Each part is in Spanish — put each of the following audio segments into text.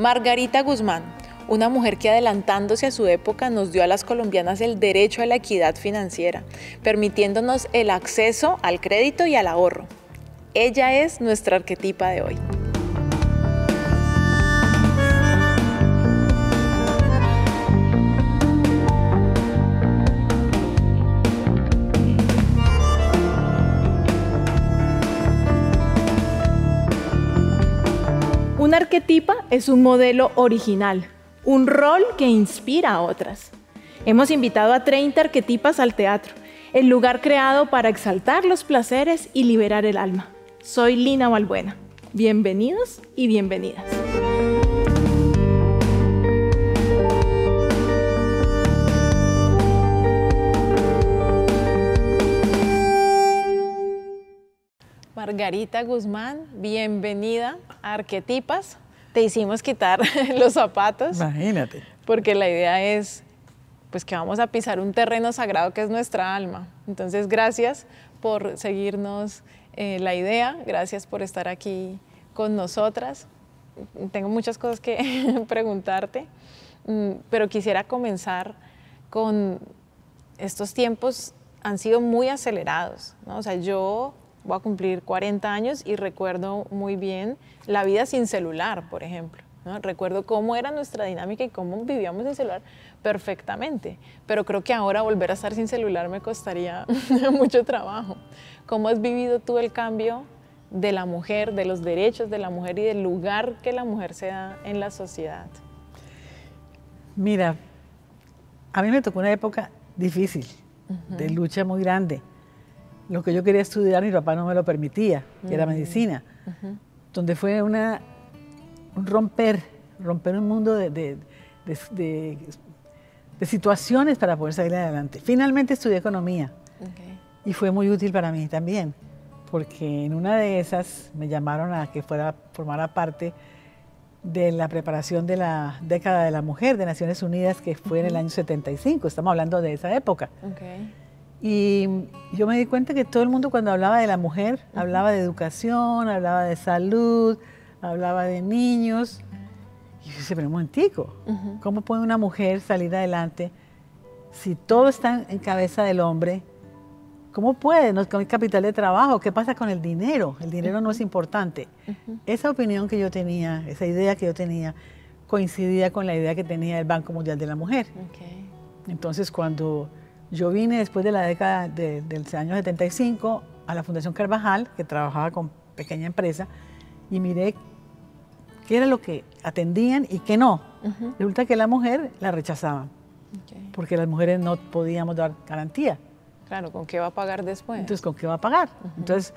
Margarita Guzmán, una mujer que adelantándose a su época nos dio a las colombianas el derecho a la equidad financiera, permitiéndonos el acceso al crédito y al ahorro. Ella es nuestra arquetipa de hoy. arquetipa es un modelo original, un rol que inspira a otras. Hemos invitado a 30 arquetipas al teatro, el lugar creado para exaltar los placeres y liberar el alma. Soy Lina Valbuena. Bienvenidos y bienvenidas. Margarita Guzmán, bienvenida a Arquetipas. Te hicimos quitar los zapatos. Imagínate. Porque la idea es pues que vamos a pisar un terreno sagrado que es nuestra alma. Entonces, gracias por seguirnos eh, la idea, gracias por estar aquí con nosotras. Tengo muchas cosas que preguntarte, mm, pero quisiera comenzar con estos tiempos han sido muy acelerados, ¿no? O sea, yo voy a cumplir 40 años y recuerdo muy bien la vida sin celular, por ejemplo. Recuerdo cómo era nuestra dinámica y cómo vivíamos sin celular perfectamente, pero creo que ahora volver a estar sin celular me costaría mucho trabajo. ¿Cómo has vivido tú el cambio de la mujer, de los derechos de la mujer y del lugar que la mujer se da en la sociedad? Mira, a mí me tocó una época difícil, de lucha muy grande lo que yo quería estudiar, mi papá no me lo permitía, que era mm. medicina, donde fue una, un romper, romper un mundo de, situaciones para poder salir adelante. Finalmente estudié economía y fue muy útil para mí también, porque en una de esas me llamaron a que fuera formara parte de la preparación de la década de la mujer de Naciones Unidas, que fue en el año 75, estamos hablando de esa época. Y yo me di cuenta que todo el mundo cuando hablaba de la mujer, hablaba de educación, hablaba de salud, hablaba de niños. Y yo dije, pero un momentico, ¿cómo puede una mujer salir adelante si todo está en cabeza del hombre? ¿Cómo puede? No el capital de trabajo. ¿Qué pasa con el dinero? El dinero no es importante. Esa opinión que yo tenía, esa idea que yo tenía, coincidía con la idea que tenía el Banco Mundial de la Mujer. Entonces, cuando yo vine después de la década del año 75 a la Fundación Carvajal, que trabajaba con pequeña empresa, y miré qué era lo que atendían y qué no. Resulta que la mujer la rechazaban, porque las mujeres no podíamos dar garantía. Claro, ¿con qué va a pagar después? Entonces, ¿con qué va a pagar? Entonces,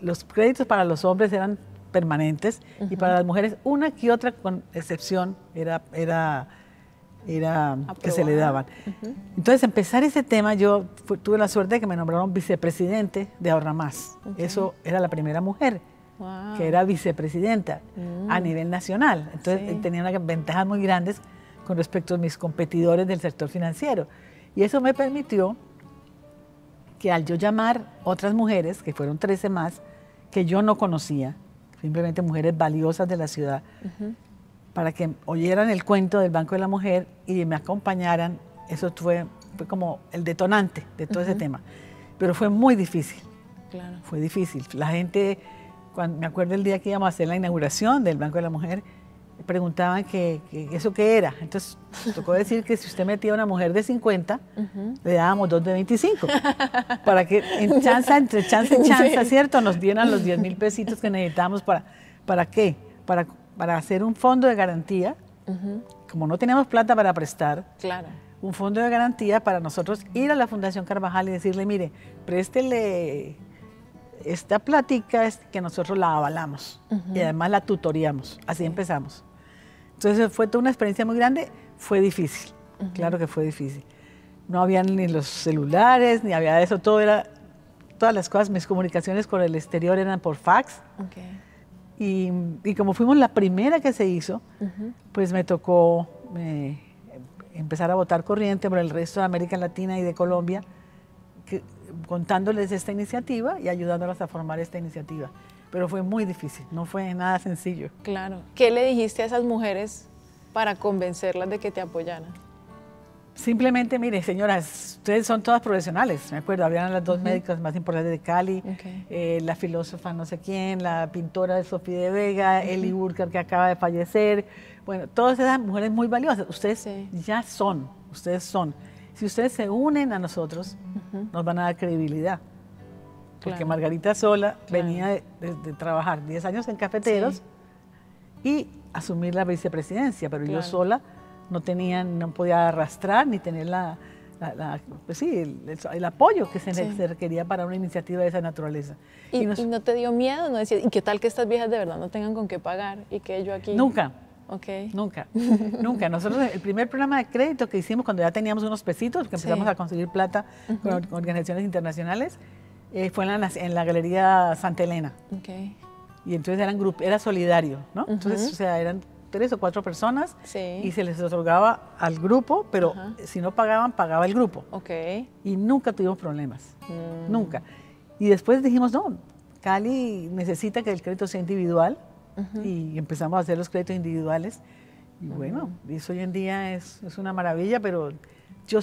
los créditos para los hombres eran permanentes y para las mujeres una que otra, con excepción, era, era era que se le daban. Entonces, empezar ese tema, yo tuve la suerte de que me nombraron vicepresidente de Ahorra Más. Eso era la primera mujer que era vicepresidenta a mm. nivel nacional. Entonces, tenía una ventajas muy grandes con respecto a mis competidores del sector financiero. Y eso me permitió que al yo llamar otras mujeres, que fueron 13 más, que yo no conocía, simplemente mujeres valiosas de la ciudad, para que oyeran el cuento del Banco de la Mujer y me acompañaran. Eso fue, como el detonante de todo ese tema. Pero fue muy difícil. Fue difícil. La gente, cuando, me acuerdo el día que íbamos a hacer la inauguración del Banco de la Mujer, preguntaban que, eso qué era. Entonces, tocó decir que si usted metía a una mujer de 50, le dábamos dos de 25. para que en chance, entre chance y chance, ¿cierto? Nos dieran los 10 mil pesitos que necesitábamos para, ¿para qué? Para para hacer un fondo de garantía, como no teníamos plata para prestar, claro. un fondo de garantía para nosotros ir a la Fundación Carvajal y decirle, mire, préstele esta plática que nosotros la avalamos y además la tutoríamos. Así empezamos. Entonces fue toda una experiencia muy grande, fue difícil, claro que fue difícil. No habían ni los celulares, ni había eso, todo era, todas las cosas, mis comunicaciones con el exterior eran por fax. Okay. Y, como fuimos la primera que se hizo, pues me tocó eh, empezar a votar corriente por el resto de América Latina y de Colombia, contándoles esta iniciativa y ayudándolas a formar esta iniciativa. Pero fue muy difícil, no fue nada sencillo. Claro. ¿Qué le dijiste a esas mujeres para convencerlas de que te apoyaran? Simplemente, mire, señoras, ustedes son todas profesionales, me acuerdo, habían las dos médicas más importantes de Cali, eh, la filósofa no sé quién, la pintora Sofía de Vega, Eli Burker que acaba de fallecer, bueno, todas esas mujeres muy valiosas, ustedes ya son, ustedes son. Si ustedes se unen a nosotros, nos van a dar credibilidad. Porque Margarita sola venía de, trabajar 10 años en cafeteros y asumir la vicepresidencia, pero yo sola no tenían, no podía arrastrar ni tener la, la, pues sí, el, apoyo que se, requería para una iniciativa de esa naturaleza. ¿Y, no te dio miedo? ¿No ¿y qué tal que estas viejas de verdad no tengan con qué pagar y que yo aquí...? Nunca. Okay. Nunca, nunca. Nosotros el primer programa de crédito que hicimos cuando ya teníamos unos pesitos, que empezamos a conseguir plata con, organizaciones internacionales, eh, fue en la, en la, Galería Santa Elena. Okay. Y entonces eran grupo era solidario, ¿no? Entonces, o sea, eran tres o cuatro personas y se les otorgaba al grupo, pero si no pagaban, pagaba el grupo. Okay. Y nunca tuvimos problemas, mm. nunca. Y después dijimos, no, Cali necesita que el crédito sea individual y empezamos a hacer los créditos individuales. Y bueno, y eso hoy en día es, es una maravilla, pero yo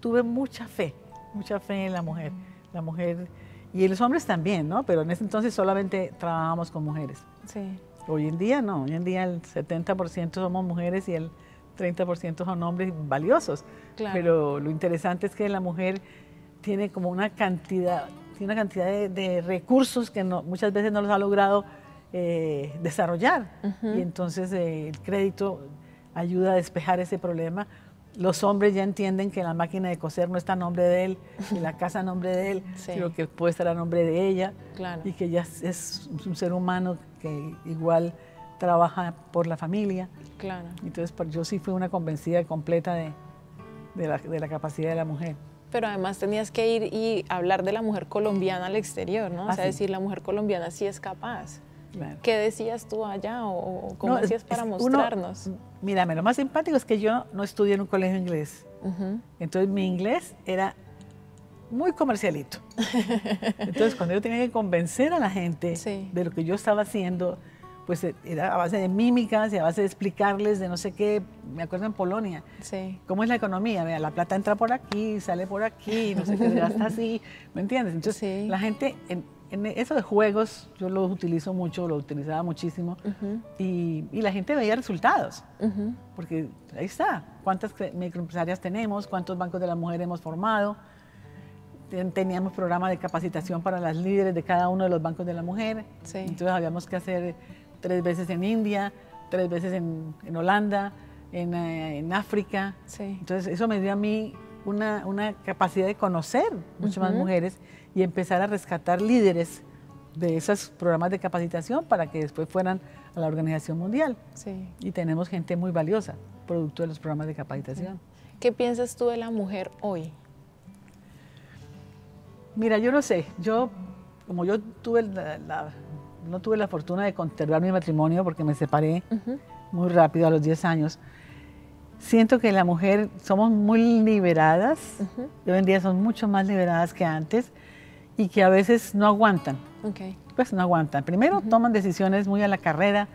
tuve mucha fe, mucha fe en la mujer. La mujer y en los hombres también, ¿no? Pero en ese entonces solamente trabajábamos con mujeres. Sí. Hoy en día no, hoy en día el 70% somos mujeres y el 30% son hombres valiosos. Pero lo interesante es que la mujer tiene como una cantidad, tiene una cantidad de, recursos que no, muchas veces no los ha logrado eh, desarrollar. Y entonces eh, el crédito ayuda a despejar ese problema los hombres ya entienden que la máquina de coser no está a nombre de él, y la casa a nombre de él, sino que puede estar a nombre de ella. Y que ya es un ser humano que igual trabaja por la familia. Claro. Entonces, pues, yo sí fui una convencida completa de, la, capacidad de la mujer pero además tenías que ir y hablar de la mujer colombiana al exterior, ¿no? o ah, sea, decir, la mujer colombiana sí es capaz. ¿Qué decías tú allá o, cómo hacías para mostrarnos? Mírame, lo más simpático es que yo no estudié en un colegio inglés. Entonces mi inglés era muy comercialito. Entonces cuando yo tenía que convencer a la gente de lo que yo estaba haciendo, pues e, era a base de mímicas y a base de explicarles de no sé qué, me acuerdo en Polonia, cómo es la economía, Mira, la plata entra por aquí, sale por aquí, no sé qué, se gasta así, ¿me entiendes? Entonces la gente en eso de juegos, yo los utilizo mucho, lo utilizaba muchísimo, y, la gente veía resultados, porque ahí está, cuántas microempresarias tenemos, cuántos bancos de la mujer hemos formado, teníamos programas de capacitación para las líderes de cada uno de los bancos de la mujer, entonces habíamos que hacer tres veces en India, tres veces en, en Holanda, en, eh, en África, entonces eso me dio a mí una, una capacidad de conocer mucho más mujeres y empezar a rescatar líderes de esos programas de capacitación para que después fueran a la Organización Mundial. Sí. Y tenemos gente muy valiosa, producto de los programas de capacitación. ¿Qué piensas tú de la mujer hoy? Mira, yo no sé, yo, como yo tuve la, no tuve la fortuna de conservar mi matrimonio porque me separé muy rápido a los 10 años, siento que la mujer somos muy liberadas, hoy en día son mucho más liberadas que antes, y que a veces no aguantan. Pues no aguantan. Primero, toman decisiones muy a la carrera.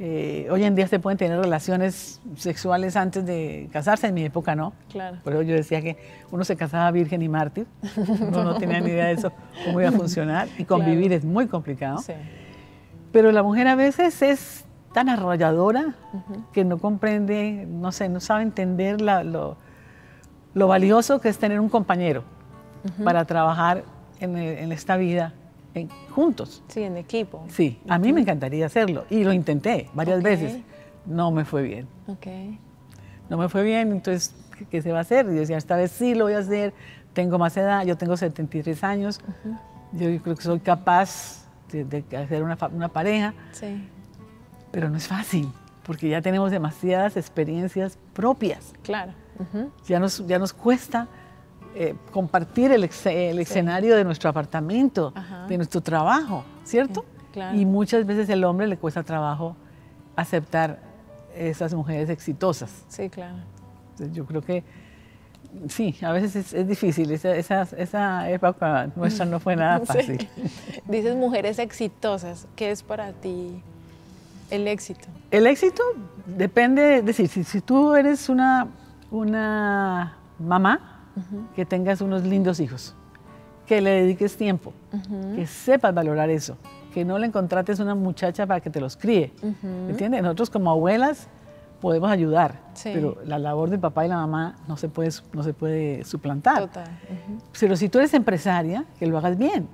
Eh, hoy en día se pueden tener relaciones sexuales antes de casarse, en mi época no. Claro. Por eso yo decía que uno se casaba virgen y mártir. no tenía ni idea de eso, cómo iba a funcionar. Y convivir es muy complicado. Sí. Pero la mujer a veces es tan arrolladora que no comprende, no sé, no sabe entender lo, lo, valioso que es tener un compañero para trabajar en, esta vida en, juntos. Sí, en equipo. Sí, a mí me encantaría hacerlo y lo intenté varias veces. No me fue bien. Ok. No me fue bien, entonces, ¿qué, se va a hacer? Y yo decía, esta vez sí lo voy a hacer, tengo más edad, yo tengo 73 años, yo, creo que soy capaz de, hacer una, pareja. Sí. Pero no es fácil, porque ya tenemos demasiadas experiencias propias. Claro. ya, nos, ya nos cuesta eh, compartir el, el escenario de nuestro apartamento, de nuestro trabajo, ¿cierto? Y muchas veces el hombre le cuesta trabajo aceptar esas mujeres exitosas. Sí, claro. yo creo que sí, a veces es, difícil. Esa, época nuestra no fue nada fácil. Dices mujeres exitosas. ¿Qué es para ti el éxito? El éxito depende, es decir, si, si tú eres una, una mamá, que tengas unos lindos hijos, que le dediques tiempo, que sepas valorar eso, que no le contrates una muchacha para que te los críe. ¿Entiendes? Nosotros como abuelas podemos ayudar, pero la labor del papá y la mamá no se puede, no se puede suplantar. Total. Pero si tú eres empresaria, que lo hagas bien.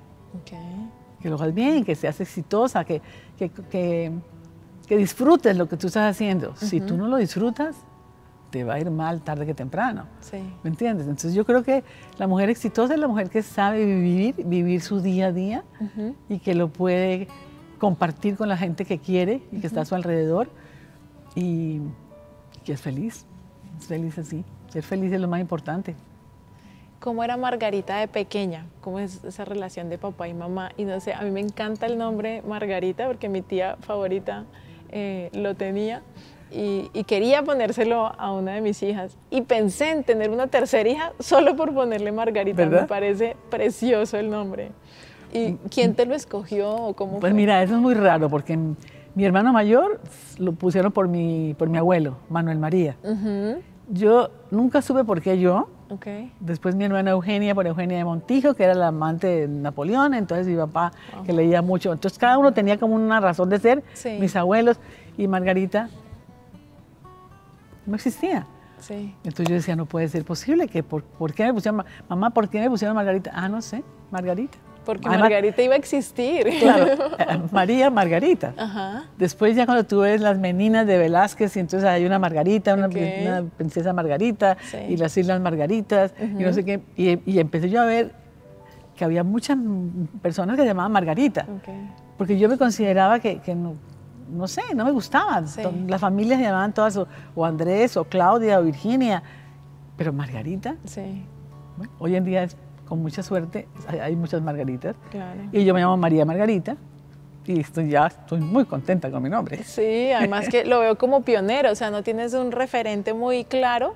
Que lo hagas bien, que seas exitosa, que, que disfrutes lo que tú estás haciendo. Si tú no lo disfrutas, te va a ir mal tarde que temprano. Sí. ¿Me entiendes? Entonces yo creo que la mujer exitosa es la mujer que sabe vivir, vivir su día a día y que lo puede compartir con la gente que quiere y que está a su alrededor y, que es feliz. Es feliz así. Ser feliz es lo más importante. ¿Cómo era Margarita de pequeña? ¿Cómo es esa relación de papá y mamá? Y no sé, a mí me encanta el nombre Margarita porque mi tía favorita eh, lo tenía y, quería ponérselo a una de mis hijas. Y pensé en tener una tercera hija solo por ponerle Margarita. Me parece precioso el nombre. ¿Y mm, mm. quién te lo escogió o cómo? Pues mira, eso es muy raro porque mi hermano mayor lo pusieron por mi, por mi abuelo, Manuel María. Yo nunca supe por qué yo. Después mi hermana Eugenia por Eugenia de Montijo, que era la amante de Napoleón, entonces mi papá que leía mucho. Entonces cada uno tenía como una razón de ser, mis abuelos y Margarita no existía. Sí. Entonces yo decía, no puede ser posible, que por, qué me pusieron, mamá, ¿por qué me pusieron Margarita? Ah, no sé, Margarita. Porque Margarita iba a existir. Claro, eh, María Margarita. Ajá. Después ya cuando tú ves las meninas de Velázquez, y entonces hay una Margarita, una, princesa Margarita, y las Islas Margaritas, y no sé qué. Y, empecé yo a ver que había muchas personas que se llamaban Margarita. Porque yo me consideraba que, que no, no sé, no me gustaban. Las familias llamaban todas o Andrés o Claudia o Virginia, pero Margarita. Sí. hoy en día, es con mucha suerte, hay, muchas Margaritas. Y yo me llamo María Margarita. Y estoy ya estoy muy contenta con mi nombre. Sí, además que lo veo como pionero, o sea, no tienes un referente muy claro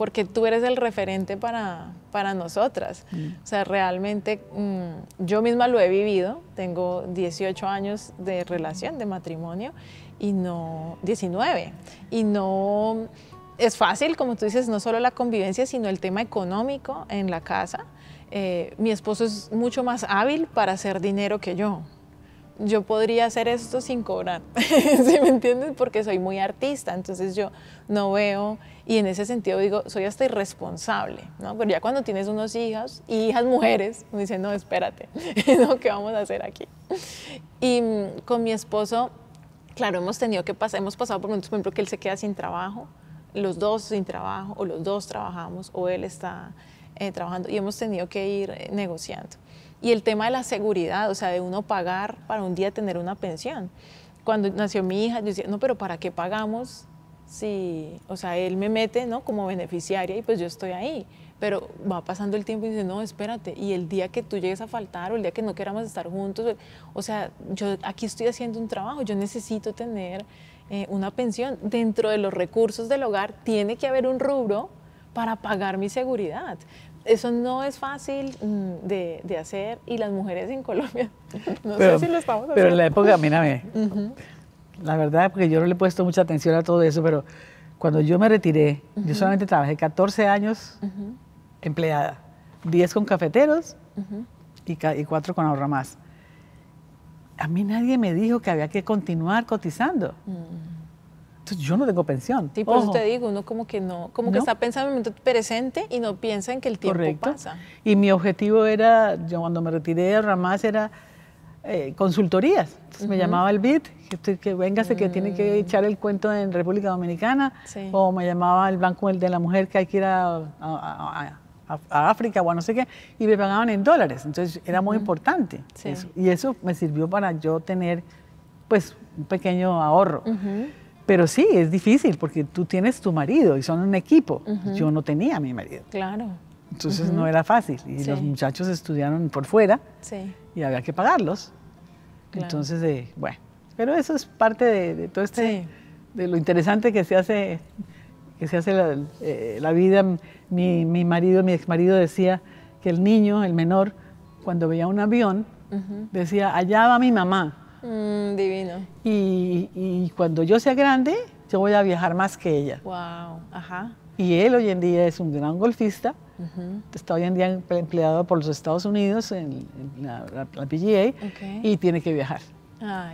porque tú eres el referente para, para nosotras. Mm. O sea, realmente mm, yo misma lo he vivido, tengo 18 años de relación, de matrimonio, y no, 19, y no es fácil, como tú dices, no solo la convivencia, sino el tema económico en la casa. Eh, mi esposo es mucho más hábil para hacer dinero que yo. Yo podría hacer esto sin cobrar, ¿sí me entiendes? Porque soy muy artista, entonces yo no veo y en ese sentido digo, soy hasta irresponsable, ¿no? Pero ya cuando tienes unos hijas, y hijas mujeres, me dicen, no, espérate, ¿qué vamos a hacer aquí? Y mm, con mi esposo, claro, hemos tenido que pasar, hemos pasado por un por ejemplo, que él se queda sin trabajo, los dos sin trabajo, o los dos trabajamos, o él está eh, trabajando, y hemos tenido que ir eh, negociando. Y el tema de la seguridad, o sea, de uno pagar para un día tener una pensión. Cuando nació mi hija, yo decía, no, pero ¿para qué pagamos Sí, o sea, él me mete, ¿no? Como beneficiaria y pues yo estoy ahí. Pero va pasando el tiempo y dice, no, espérate, y el día que tú llegues a faltar o el día que no queramos estar juntos, o sea, yo aquí estoy haciendo un trabajo, yo necesito tener eh, una pensión. Dentro de los recursos del hogar tiene que haber un rubro para pagar mi seguridad. Eso no es fácil mm, de, hacer y las mujeres en Colombia, no pero, sé si lo estamos haciendo. Pero en la época, mírame, uh la verdad, porque yo no le he puesto mucha atención a todo eso, pero cuando yo me retiré, yo solamente trabajé 14 años empleada, 10 con cafeteros y, 4 con ahorra A mí nadie me dijo que había que continuar cotizando. Mm. Entonces yo no tengo pensión. Sí, por eso te digo, uno como que no, como que está pensando en el momento presente y no piensa en que el tiempo Correcto. pasa. Y mi objetivo era, yo cuando me retiré de ahorra era eh, consultorías. Entonces me llamaba el BID, que, estoy, que que tiene que mm. echar el cuento en República Dominicana. O me llamaba el Banco de la Mujer, que hay que ir a, África o a no sé qué. Y me pagaban en dólares. Entonces era muy importante. Y eso me sirvió para yo tener, pues, un pequeño ahorro. Pero sí, es difícil porque tú tienes tu marido y son un equipo. Yo no tenía a mi marido. Claro. Entonces no era fácil. Y los muchachos estudiaron por fuera y había que pagarlos. Entonces, eh, bueno, pero eso es parte de, todo este, de lo interesante que se hace, que se hace la, eh, vida. Mi, marido, mi ex marido decía que el niño, el menor, cuando veía un avión, decía, allá va mi mamá. Mm, divino. Y, y, cuando yo sea grande, yo voy a viajar más que ella. Wow, ajá. Y él hoy en día es un gran golfista Está hoy en día empleado por los Estados Unidos en, la, PGA y tiene que viajar.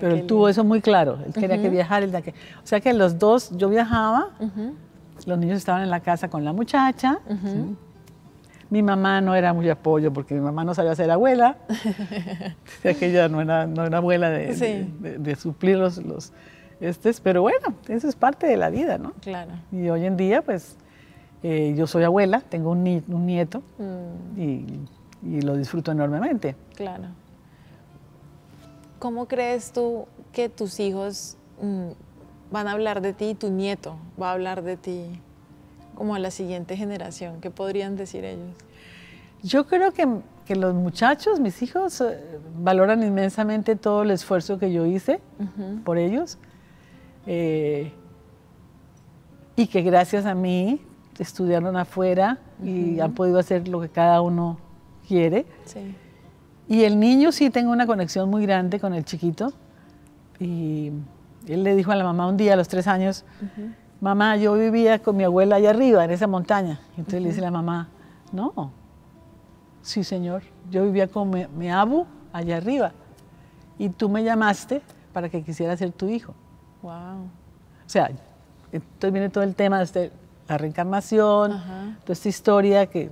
Pero él tuvo eso muy claro. Él quería que viajar. que, o sea que los dos, yo viajaba, los niños estaban en la casa con la muchacha. Mi mamá no era muy apoyo porque mi mamá no sabía ser abuela. o sea que ella no era, no era abuela de, de, suplir los, este, Pero bueno, eso es parte de la vida, ¿no? Claro. Y hoy en día, pues eh, yo soy abuela, tengo un, nieto mm. y, lo disfruto enormemente. Claro. ¿Cómo crees tú que tus hijos mm, van a hablar de ti y tu nieto va a hablar de ti como a la siguiente generación? ¿Qué podrían decir ellos? Yo creo que, los muchachos, mis hijos, eh, valoran inmensamente todo el esfuerzo que yo hice por ellos. Eh, y que gracias a mí estudiaron afuera y han podido hacer lo que cada uno quiere. Y el niño sí tengo una conexión muy grande con el chiquito. Y él le dijo a la mamá un día a los tres años, mamá, yo vivía con mi abuela allá arriba, en esa montaña. Entonces le dice la mamá, no, sí señor, yo vivía con mi, abu allá arriba. Y tú me llamaste para que quisiera ser tu hijo. Wow. O sea, entonces viene todo el tema de este, la reencarnación, toda esta historia que,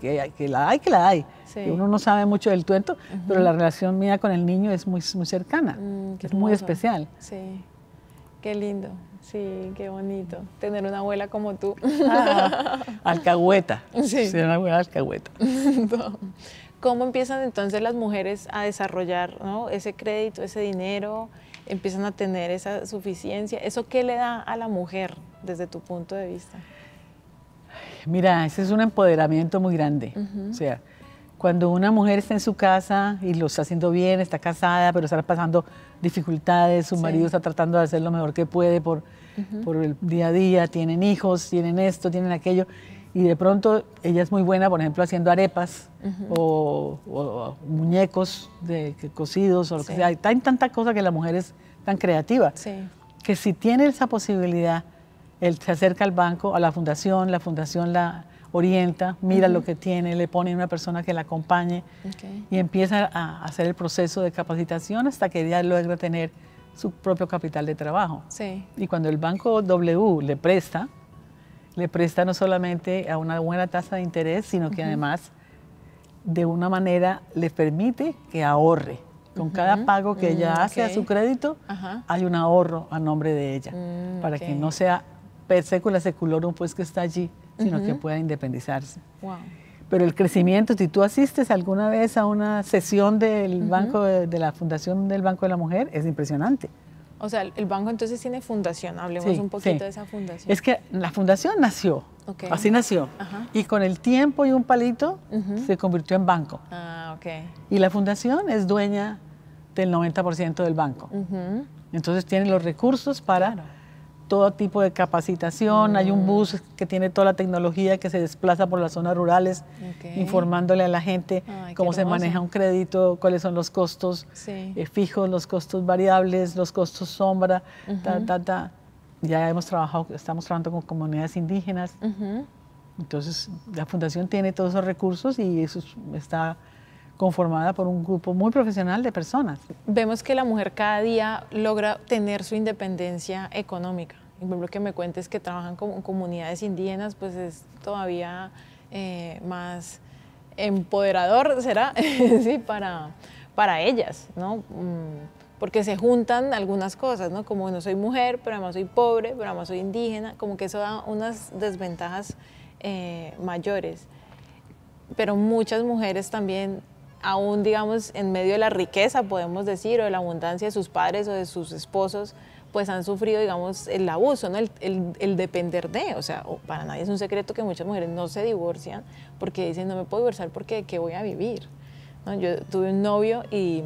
que, la hay, que la hay. uno no sabe mucho del tuento, pero la relación mía con el niño es muy, muy cercana, mm, es muy especial. Sí, qué lindo, sí, qué bonito tener una abuela como tú. Ah, alcahueta, sí. Tener una abuela alcahueta. ¿Cómo empiezan entonces las mujeres a desarrollar ese crédito, ese dinero? empiezan a tener esa suficiencia. ¿Eso qué le da a la mujer desde tu punto de vista? Mira, ese es un empoderamiento muy grande. O sea, cuando una mujer está en su casa y lo está haciendo bien, está casada, pero está pasando dificultades, su marido está tratando de hacer lo mejor que puede por, por el día a día, tienen hijos, tienen esto, tienen aquello, y de pronto ella es muy buena, por ejemplo, haciendo arepas o, muñecos de, cocidos o lo que sea. Hay tanta cosa que la mujer es tan creativa que si tiene esa posibilidad él se acerca al banco, a la fundación, la fundación la orienta, mira lo que tiene, le pone una persona que la acompañe y empieza a hacer el proceso de capacitación hasta que ya logra tener su propio capital de trabajo. Y cuando el banco W le presta, le presta no solamente a una buena tasa de interés, sino que además de una manera le permite que ahorre. Con cada pago que ella mm, hace a su crédito, hay un ahorro a nombre de ella, mm, para que no sea per secular seculorum, pues que está allí, sino que pueda independizarse. Pero el crecimiento, si tú asistes alguna vez a una sesión del banco de, la Fundación del Banco de la Mujer, es impresionante. O sea, el banco entonces tiene fundación, hablemos un poquito de esa fundación. Es que la fundación nació, así nació, y con el tiempo y un palito se convirtió en banco. Ah, Y la fundación es dueña del 90% del banco. Entonces tiene los recursos para todo tipo de capacitación, hay un mm. bus que tiene toda la tecnología que se desplaza por las zonas rurales, informándole a la gente cómo se maneja un crédito, cuáles son los costos eh, fijos, los costos variables, los costos sombra, ta, ta, ta. Ya hemos trabajado, estamos trabajando con comunidades indígenas. Entonces, la fundación tiene todos esos recursos y eso está conformada por un grupo muy profesional de personas. Vemos que la mujer cada día logra tener su independencia económica. Por ejemplo, que me cuentes que trabajan con comunidades indígenas, pues es todavía eh, más empoderador, será, sí, para, para ellas, ¿no? Mm, porque se juntan algunas cosas, ¿no? Como no soy mujer, pero además soy pobre, pero además soy indígena, como que eso da unas desventajas eh, mayores. Pero muchas mujeres también aún, digamos, en medio de la riqueza, podemos decir, o de la abundancia de sus padres o de sus esposos, pues han sufrido, digamos, el abuso, el, depender de, o sea, para nadie es un secreto que muchas mujeres no se divorcian porque dicen, no me puedo divorciar porque qué voy a vivir? Yo tuve un novio y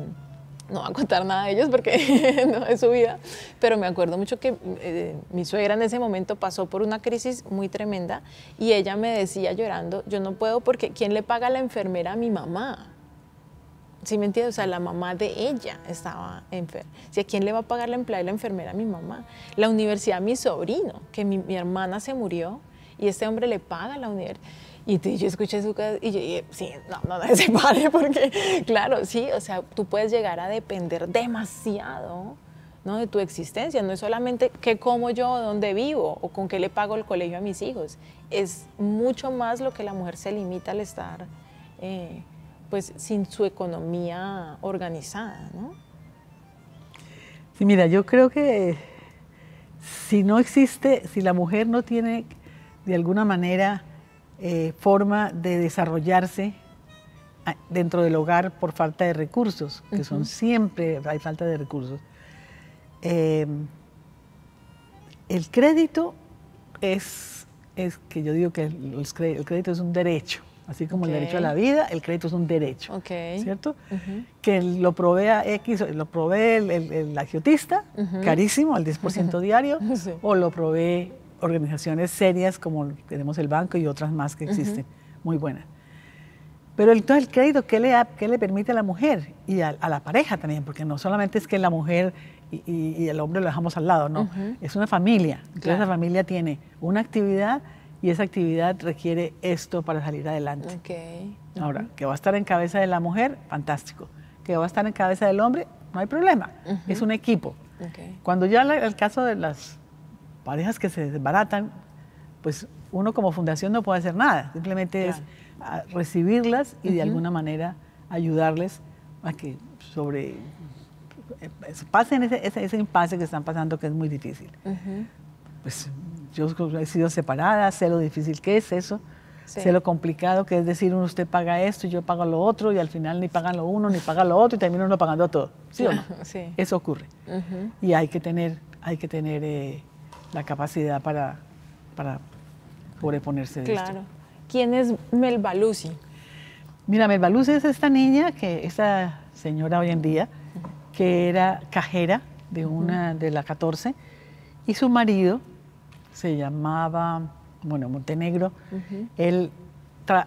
no voy a contar nada de ellos porque no es su vida, pero me acuerdo mucho que eh, mi suegra en ese momento pasó por una crisis muy tremenda y ella me decía llorando, yo no puedo porque ¿quién le paga a la enfermera a mi mamá? si me entiendes, o sea, la mamá de ella estaba enferma. Si a quién le va a pagar la empleada y la enfermera a mi mamá. La universidad a mi sobrino, que mi, mi, hermana se murió y este hombre le paga la universidad. Y tú yo escuché su casa y yo dije, sí, no, no, no se pare porque, claro, sí, o sea, tú puedes llegar a depender demasiado ¿no? de tu existencia. No es solamente qué como yo, dónde vivo o con qué le pago el colegio a mis hijos. Es mucho más lo que la mujer se limita al estar eh, pues sin su economía organizada, ¿no? Sí, mira, yo creo que si no existe, si la mujer no tiene de alguna manera eh, forma de desarrollarse ah, dentro del hogar por falta de recursos, que son siempre, hay falta de recursos, eh, el crédito es, es, que yo digo que el crédito es un derecho Así como el derecho a la vida, el crédito es un derecho, ¿cierto? Que lo provea X, lo provee el, el, agiotista, carísimo, al 10% diario, o lo provee organizaciones serias como tenemos el banco y otras más que existen, muy buenas. Pero entonces el crédito, ¿qué le, qué le permite a la mujer y a, la pareja también? Porque no solamente es que la mujer y, el hombre lo dejamos al lado, no, es una familia. Entonces la familia tiene una actividad, y esa actividad requiere esto para salir adelante. Ahora, que va a estar en cabeza de la mujer, fantástico. Que va a estar en cabeza del hombre, no hay problema. Es un equipo. Cuando ya el caso de las parejas que se desbaratan, pues uno como fundación no puede hacer nada. Simplemente es recibirlas y de alguna manera ayudarles a que sobre eh, pasen ese, ese, ese, impasse que están pasando que es muy difícil. Pues yo he sido separada, sé lo difícil que es eso, sé lo complicado que es decir, uno usted paga esto y yo pago lo otro y al final ni pagan lo uno ni pagan lo otro y termina uno pagando todo. ¿Sí o no? Eso ocurre. Y hay que tener, hay que tener eh, la capacidad para, para sobreponerse de claro. ¿Quién es Melbalusi? Mira, Melbalusi es esta niña, que esta señora hoy en día, que era cajera de una de la 14 y su marido se llamaba, bueno, Montenegro, él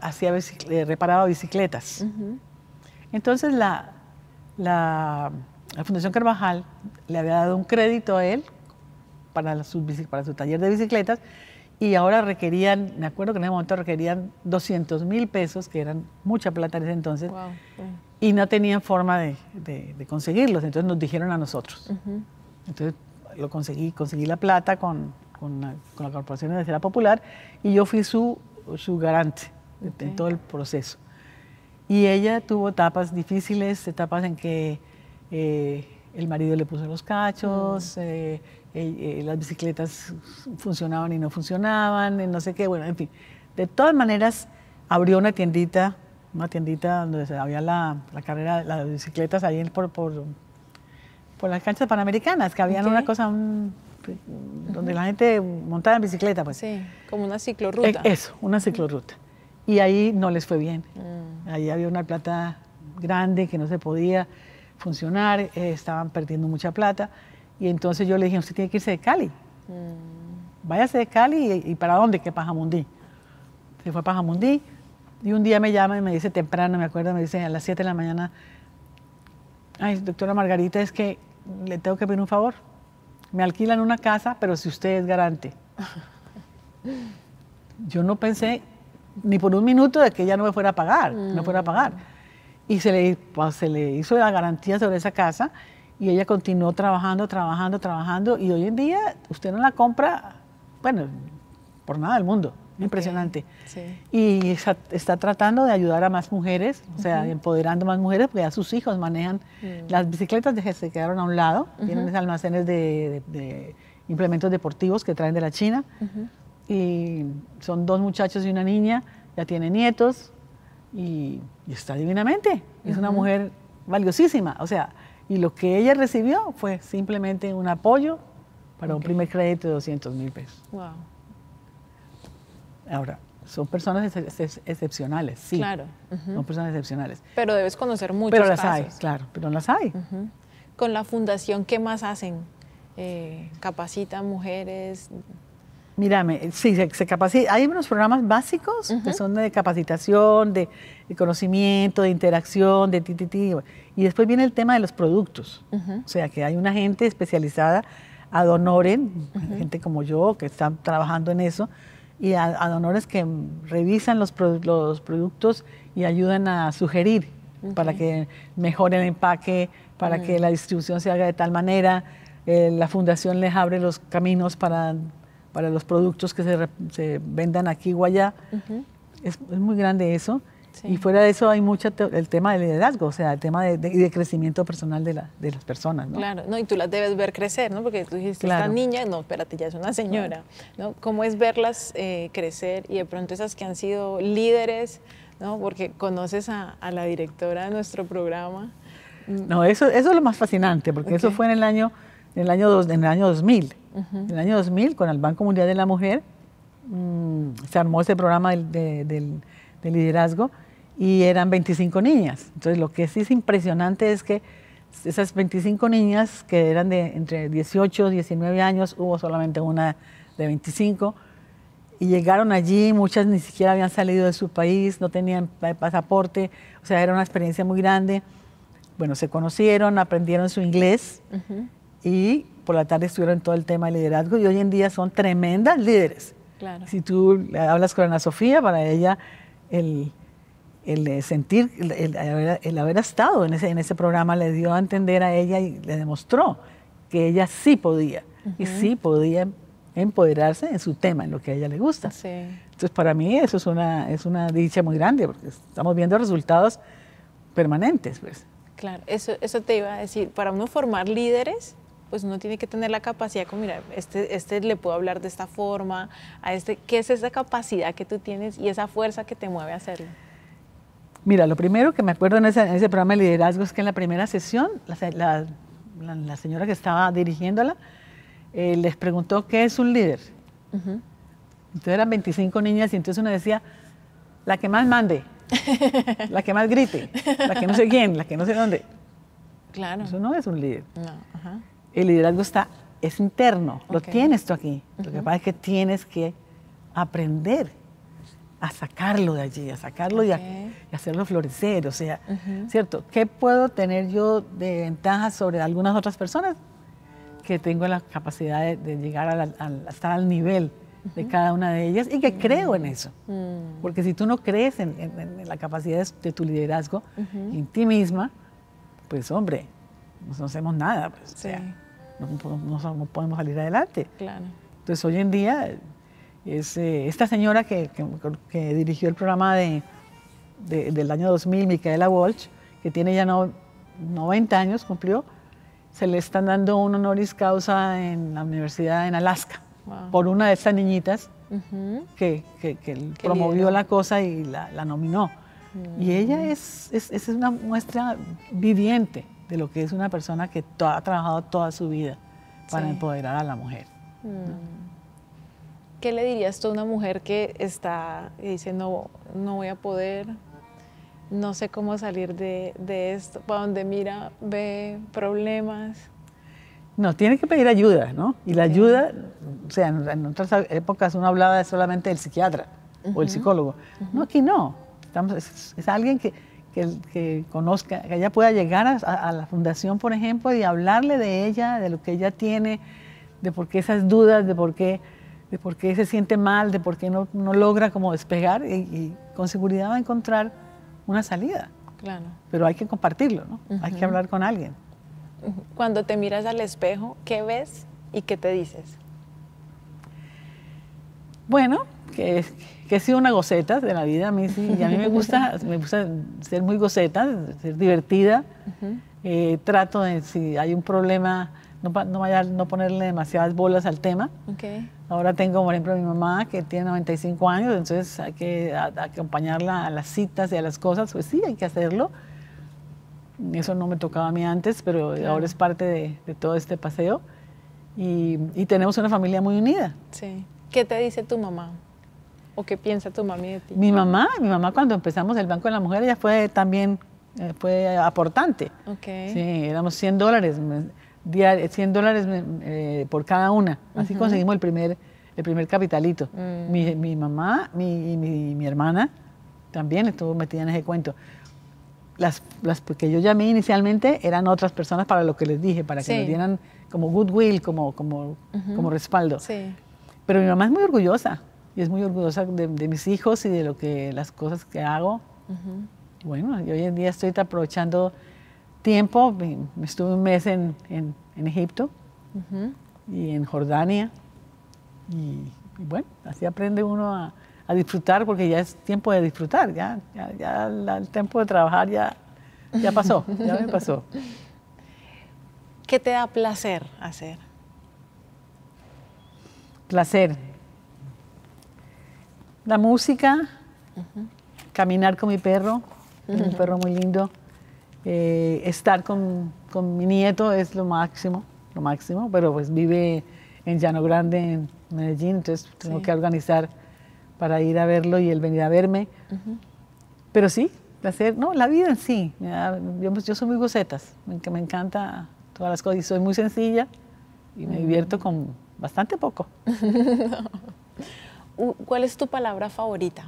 hacía eh, reparaba bicicletas. Entonces la, la, la, Fundación Carvajal le había dado un crédito a él para, su, para su taller de bicicletas y ahora requerían, me acuerdo que en ese momento requerían 200 mil pesos, que eran mucha plata en ese entonces, y no tenían forma de, conseguirlos. Entonces nos dijeron a nosotros. Entonces lo conseguí, conseguí la plata con, con la, Corporación de la Popular y yo fui su, su garante en todo el proceso. Y ella tuvo etapas difíciles, etapas en que eh, el marido le puso los cachos, mm. eh, eh, las bicicletas funcionaban y no funcionaban, no sé qué, bueno, en fin. De todas maneras, abrió una tiendita, una tiendita donde había la, la carrera, las bicicletas ahí por, por, por las canchas panamericanas, que habían una cosa, un, donde la gente montaba en bicicleta, pues. Sí, como una e, ciclorruta. Eso, una ciclorruta. Y ahí no les fue bien. Mm. Ahí había una plata grande que no se podía funcionar, eh, estaban perdiendo mucha plata. Y entonces yo le dije, usted tiene que irse de Cali. Mm. Váyase de Cali y, para dónde, que Pajamundí. Se fue a Pajamundí y un día me llama y me dice temprano, me acuerdo, me dice a las 7 de la mañana, ay, doctora Margarita, es que le tengo que pedir un favor me alquilan una casa, pero si usted es garante. Yo no pensé ni por un minuto de que ella no me fuera a pagar, no fuera a pagar. Y se le, pues, se le hizo la garantía sobre esa casa y ella continuó trabajando, trabajando, trabajando. Y hoy en día usted no la compra, bueno, por nada del mundo impresionante. Y está, tratando de ayudar a más mujeres, o sea, empoderando más mujeres, porque ya sus hijos manejan mm. las bicicletas que se quedaron a un lado, tienen almacenes de, implementos deportivos que traen de la China, y son dos muchachos y una niña, ya tiene nietos, y, está divinamente. Es una mujer valiosísima, o sea, y lo que ella recibió fue simplemente un apoyo para un primer crédito de 200 mil pesos. Wow. Ahora, son personas excepcionales, sí. Claro. Son personas excepcionales. Pero debes conocer muchos Pero las hay, claro, pero las hay. Con la fundación, ¿qué más hacen? Eh, ¿Capacitan mujeres? Mírame, sí, se, capacita. Hay unos programas básicos que son de capacitación, de, conocimiento, de interacción, de ti, Y después viene el tema de los productos. O sea, que hay una gente especializada ad gente como yo que está trabajando en eso, y a, donores que revisan los, los, productos y ayudan a sugerir para que mejore el empaque, para que la distribución se haga de tal manera. Eh, la fundación les abre los caminos para, los productos que se, vendan aquí o allá. es, muy grande eso. Y fuera de eso hay mucho el tema del liderazgo, o sea, el tema de, de, crecimiento personal de, de las personas, ¿no? Claro, no, y tú las debes ver crecer, ¿no? Porque tú dijiste, claro. esta niña, no, espérate, ya es una señora, ¿no? ¿Cómo es verlas eh, crecer y de pronto esas que han sido líderes, ¿no? Porque conoces a, a la directora de nuestro programa. Mm. No, eso, eso es lo más fascinante, porque eso fue en el año, en el año, dos, en el año 2000. En el año 2000, con el Banco Mundial de la Mujer, mm, se armó ese programa del de liderazgo y eran 25 niñas. Entonces lo que sí es impresionante es que esas 25 niñas que eran de entre 18 y 19 años, hubo solamente una de 25 y llegaron allí, muchas ni siquiera habían salido de su país, no tenían pasaporte, o sea, era una experiencia muy grande. Bueno, se conocieron, aprendieron su inglés y por la tarde estuvieron todo el tema de liderazgo y hoy en día son tremendas líderes. Claro. Si tú hablas con Ana Sofía, para ella el, sentir, el, haber, estado en ese, programa le dio a entender a ella y le demostró que ella sí podía y sí podía empoderarse en su tema, en lo que a ella le gusta. Entonces, para mí eso es una, es una dicha muy grande, porque estamos viendo resultados permanentes. Pues. Claro, eso, eso te iba a decir, para uno formar líderes pues uno tiene que tener la capacidad como, mira, este, este, le puedo hablar de esta forma, a este, ¿qué es esa capacidad que tú tienes y esa fuerza que te mueve a hacerlo? Mira, lo primero que me acuerdo en ese, programa de liderazgo es que en la primera sesión, la, señora que estaba dirigiéndola eh, les preguntó qué es un líder. Entonces eran 25 niñas y entonces uno decía, la que más mande, la que más grite, la que no sé quién, la que no sé dónde. Claro. Eso no es un líder. No, ajá. El liderazgo está, es interno, lo tienes tú aquí. Lo que pasa es que tienes que aprender a sacarlo de allí, a sacarlo y, a, hacerlo florecer. O sea, ¿cierto? ¿Qué puedo tener yo de ventaja sobre algunas otras personas? Que tengo la capacidad de, llegar a, estar al nivel de cada una de ellas y que creo en mm. eso. Mm. Porque si tú no crees en, la capacidad de tu liderazgo en ti misma, pues hombre, no hacemos nada, pues, sea, no, podemos salir adelante. Claro. Entonces hoy en día, eh, esta señora que, dirigió el programa de, del año 2000, Micaela Walsh, que tiene ya 90 años, cumplió, se le están dando un honoris causa en la universidad en Alaska por una de estas niñitas que, promovió la cosa y la, nominó. Y ella mm. es, es, una muestra viviente de lo que es una persona que ha trabajado toda su vida para empoderar a la mujer. Mm. ¿Qué le dirías tú a una mujer que está y dice, no, voy a poder, no sé cómo salir de, esto, para donde mira, ve problemas? No, tiene que pedir ayuda, ¿no? Y la ayuda, o sea, en otras épocas uno hablaba solamente del psiquiatra o el psicólogo. No, aquí no. es, alguien que que, conozca, que ella pueda llegar a, la fundación, por ejemplo, y hablarle de ella, de lo que ella tiene, de por qué esas dudas, de por qué, de por qué se siente mal, de por qué no, logra como despegar y, con seguridad va a encontrar una salida. Claro. Pero hay que compartirlo, ¿no? Hay que hablar con alguien. Cuando te miras al espejo, ¿qué ves y qué te dices? Bueno, que, que he sido una goceta de la vida, a mí sí, y a mí me gusta, me gusta ser muy goceta, ser divertida. Eh, trato de, si hay un problema, no, no, vaya, no ponerle demasiadas bolas al tema. Ahora tengo, por ejemplo, a mi mamá que tiene 95 años, entonces hay que acompañarla a las citas y a las cosas, pues sí, hay que hacerlo. Eso no me tocaba a mí antes, pero ahora es parte de, todo este paseo. Y, y, tenemos una familia muy unida. Sí. ¿Qué te dice tu mamá? ¿O qué piensa tu mami de ti? Mi mamá, mi mamá cuando empezamos el Banco de la Mujer, ella fue también eh, fue aportante. Okay. Sí, éramos 100 dólares, 100 dólares eh, por cada una. Así conseguimos el primer, el primer capitalito. Mm. Mi, mi, mamá mi, mi, hermana también estuvo metida en ese cuento. Las, las que yo llamé inicialmente eran otras personas para lo que les dije, para que nos dieran como goodwill, como, como, como respaldo. Sí. Pero mi mamá es muy orgullosa es muy orgullosa de, mis hijos y de lo que las cosas que hago. Bueno, y hoy en día estoy aprovechando tiempo. Estuve un mes en, en, Egipto y en Jordania. Y, bueno, así aprende uno a, disfrutar porque ya es tiempo de disfrutar. Ya, ya, el tiempo de trabajar ya, ya pasó, ya me pasó. ¿Qué te da placer hacer? Placer la música, caminar con mi perro, un perro muy lindo. Eh, estar con, mi nieto es lo máximo, lo máximo, pero pues vive en Llano Grande, en Medellín, entonces tengo que organizar para ir a verlo y él venir a verme. Pero sí, hacer, no, la vida en sí. Pues, yo, soy muy gocetas, me, me encanta todas las cosas y soy muy sencilla y me divierto con bastante poco. ¿Cuál es tu palabra favorita?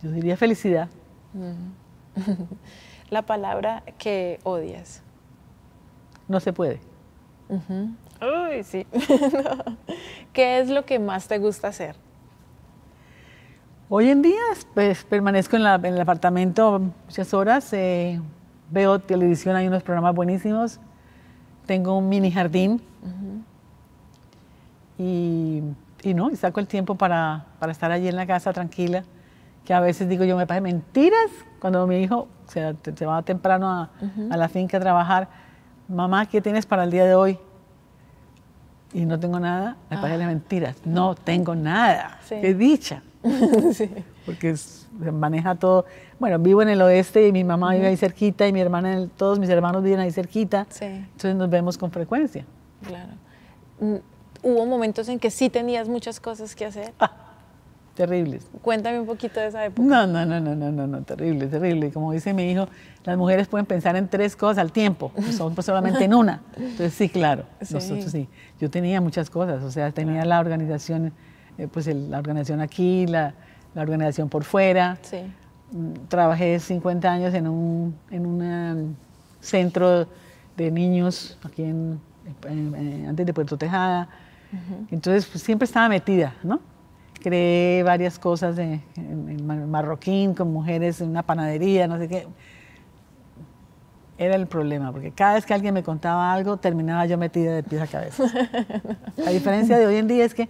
Yo diría felicidad. Mm. La palabra que odias. No se puede. Uy, sí. ¿Qué es lo que más te gusta hacer? Hoy en día pues, permanezco en, el apartamento muchas horas, eh, veo televisión, hay unos programas buenísimos, tengo un mini jardín, y, y no, y saco el tiempo para, para, estar allí en la casa tranquila, que a veces digo yo me pasé mentiras cuando mi hijo se, va temprano a, a la finca a trabajar, mamá, ¿qué tienes para el día de hoy? y no tengo nada, me pasa ah. mentiras. No tengo nada. Qué dicha. Porque se maneja todo. Bueno, vivo en el oeste y mi mamá vive ahí cerquita y mi hermana, todos mis hermanos viven ahí cerquita. Entonces nos vemos con frecuencia. Claro hubo momentos en que sí tenías muchas cosas que hacer. Ah, terribles. Cuéntame un poquito de esa época. No, no, no, no, no, no, terrible, terrible. Como dice mi hijo, las mujeres pueden pensar en tres cosas al tiempo, son pues solamente en una. Entonces, sí, claro, nosotros sí. Yo tenía muchas cosas, o sea, tenía la organización, eh, pues la organización aquí, la, organización por fuera. Sí. Mm, trabajé 50 años en un um, centro de niños aquí en, antes de Puerto Tejada entonces, pues, siempre estaba metida, ¿no? Creé varias cosas en, marroquín con mujeres en una panadería, no sé qué. Era el problema, porque cada vez que alguien me contaba algo, terminaba yo metida de pies a cabeza. La diferencia de hoy en día es que,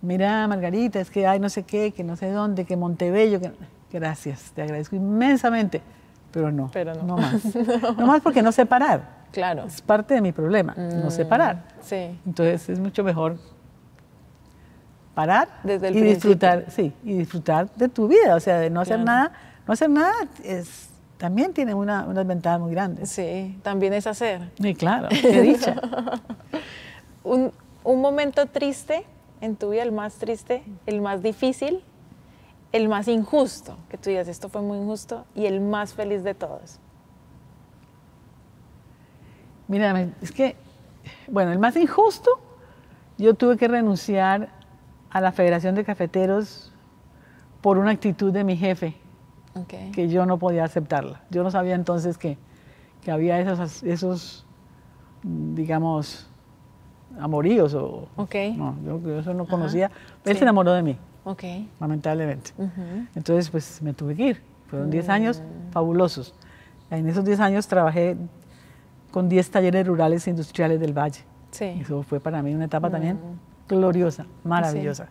mira, Margarita, es que hay no sé qué, que no sé dónde, que Montebello, que... Gracias, te agradezco inmensamente, pero no, pero no. más. no más porque no sé parar. Claro. Es parte de mi problema, no mm, sé parar. Sí. Entonces es mucho mejor parar Desde el y disfrutar, sí, y disfrutar de tu vida, o sea, de no hacer nada, no hacer nada es también tiene una, unas muy grande. Sí, también es hacer. Y claro, qué dicha. un, un momento triste en tu vida, el más triste, el más difícil, el más injusto, que tú digas, esto fue muy injusto, y el más feliz de todos. Mira, es que, bueno, el más injusto, yo tuve que renunciar a la Federación de Cafeteros por una actitud de mi jefe, que yo no podía aceptarla. Yo no sabía entonces que, que había esos, esos, digamos, amoríos. O, No, yo, eso no conocía. Él se enamoró de mí, okay. lamentablemente. Entonces, pues me tuve que ir. Fueron 10 mm. años fabulosos. En esos 10 años trabajé con 10 talleres rurales e industriales del Valle. Sí. Eso fue para mí una etapa mm. también gloriosa, maravillosa.